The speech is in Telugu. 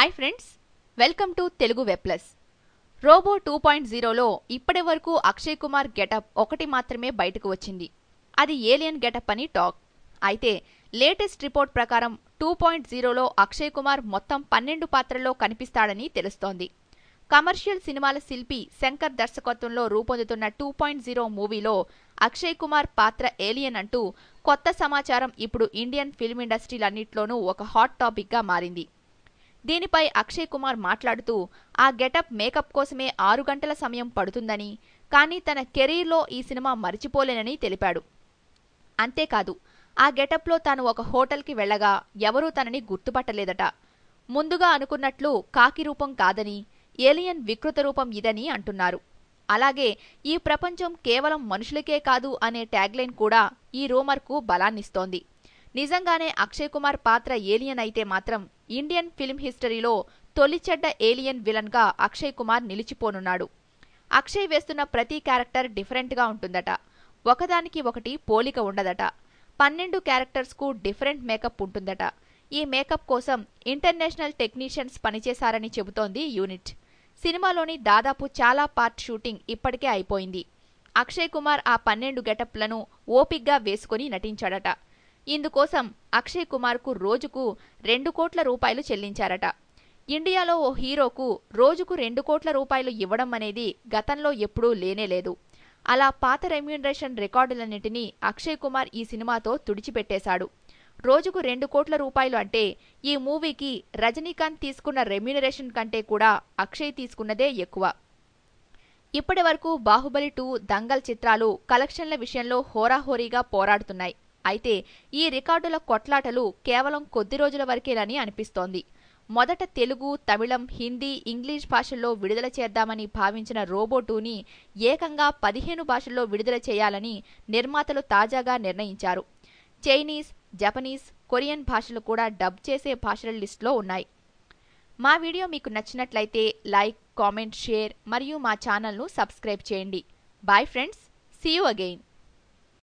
hi friends welcome to Telugu web plus robo two point జీరోలో ఇప్పటి వరకు అక్షయ్ కుమార్ గెటప్ ఒకటి మాత్రమే బయటకు వచ్చింది అది ఏలియన్ గెటప్ అని టాక్ అయితే లేటెస్ట్ రిపోర్ట్ ప్రకారం టూ పాయింట్ జీరోలో అక్షయ్ కుమార్ మొత్తం పన్నెండు పాత్రల్లో కనిపిస్తాడని తెలుస్తోంది కమర్షియల్ సినిమాల శిల్పి శంకర్ దర్శకత్వంలో రూపొందుతున్న టూ పాయింట్ జీరో మూవీలో అక్షయ్ కుమార్ పాత్ర ఏలియన్ అంటూ కొత్త సమాచారం ఇప్పుడు ఇండియన్ ఫిల్మ్ ఇండస్ట్రీలన్నింటిలోనూ ఒక హాట్ టాపిక్గా మారింది దీనిపై అక్షయ్ కుమార్ మాట్లాడుతూ ఆ గెటప్ మేకప్ కోసమే ఆరు గంటల సమయం పడుతుందని కానీ తన కెరీర్లో ఈ సినిమా మరిచిపోలేనని తెలిపాడు అంతేకాదు ఆ గెటప్లో తాను ఒక హోటల్కి వెళ్ళగా ఎవరూ తనని గుర్తుపట్టలేదట ముందుగా అనుకున్నట్లు కాకి రూపం కాదని ఏలియన్ వికృత రూపం ఇదని అంటున్నారు అలాగే ఈ ప్రపంచం కేవలం మనుషులకే కాదు అనే ట్యాగ్లైన్ కూడా ఈ రూమర్కు బలాన్నిస్తోంది నిజంగానే అక్షయ్ కుమార్ పాత్ర ఏలియన్ అయితే మాత్రం ఇండియన్ ఫిల్మ్ హిస్టరీలో తొలిచెడ్డ ఏలియన్ విలన్గా అక్షయ్ కుమార్ నిలిచిపోనున్నాడు అక్షయ్ వేస్తున్న ప్రతి క్యారెక్టర్ డిఫరెంట్గా ఉంటుందట ఒకదానికి ఒకటి పోలిక ఉండదట పన్నెండు క్యారెక్టర్స్కు డిఫరెంట్ మేకప్ ఉంటుందట ఈ మేకప్ కోసం ఇంటర్నేషనల్ టెక్నీషియన్స్ పనిచేశారని చెబుతోంది యూనిట్ సినిమాలోని దాదాపు చాలా పార్ట్ షూటింగ్ ఇప్పటికే అయిపోయింది అక్షయ్ కుమార్ ఆ పన్నెండు గెటప్లను ఓపిగ్గా వేసుకుని నటించాడట ఇందుకోసం అక్షయ్ కుమార్కు రోజుకు రెండు కోట్ల రూపాయలు చెల్లించారట ఇండియాలో ఓ హీరోకు రోజుకు రెండు కోట్ల రూపాయలు ఇవ్వడం అనేది గతంలో ఎప్పుడూ లేనేలేదు అలా పాత రెమ్యూనరేషన్ రికార్డులన్నింటినీ అక్షయ్ కుమార్ ఈ సినిమాతో తుడిచిపెట్టేశాడు రోజుకు రెండు కోట్ల రూపాయలు అంటే ఈ మూవీకి రజనీకాంత్ తీసుకున్న రెమ్యూనరేషన్ కంటే కూడా అక్షయ్ తీసుకున్నదే ఎక్కువ ఇప్పటి వరకు బాహుబలి టూ దంగల్ చిత్రాలు కలెక్షన్ల విషయంలో హోరాహోరీగా పోరాడుతున్నాయి అయితే ఈ రికార్డుల కొట్లాటలు కేవలం కొద్ది రోజుల వరకేనని అనిపిస్తోంది మొదట తెలుగు తమిళం హిందీ ఇంగ్లీష్ భాషల్లో విడుదల చేద్దామని భావించిన రోబోటూని ఏకంగా పదిహేను భాషల్లో విడుదల చేయాలని నిర్మాతలు తాజాగా నిర్ణయించారు చైనీస్ జపనీస్ కొరియన్ భాషలు కూడా డబ్ చేసే భాషల లిస్టులో ఉన్నాయి మా వీడియో మీకు నచ్చినట్లయితే లైక్ కామెంట్ షేర్ మరియు మా ఛానల్ను సబ్స్క్రైబ్ చేయండి bye friends see you again